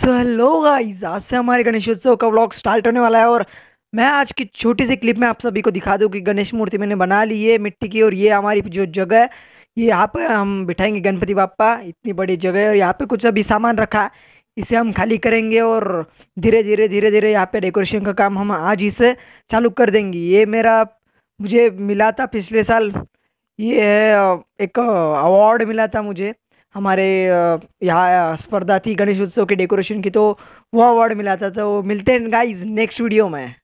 so hello guys आज से हमारे गणेशोत्सव का व्लॉग स्टार्ट होने वाला है और मैं आज की छोटी सी क्लिप में आप सभी को दिखा दूँ कि गणेश मूर्ति मैंने बना ली है मिट्टी की और ये हमारी जो जगह है ये यहाँ पर हम बिठाएंगे गणपति बापा इतनी बड़ी जगह है और यहाँ पर कुछ अभी सामान रखा है इसे हम खाली करेंगे और धीरे धीरे धीरे धीरे यहाँ पर डेकोरेशन का काम हम आज ही से चालू कर देंगे ये मेरा मुझे मिला था पिछले साल ये है एक अवार्ड मिला था मुझे हमारे यहाँ स्पर्धा थी गणेश उत्सव के डेकोरेशन की तो वो अवार्ड मिला था तो मिलते हैं गाइस नेक्स्ट वीडियो में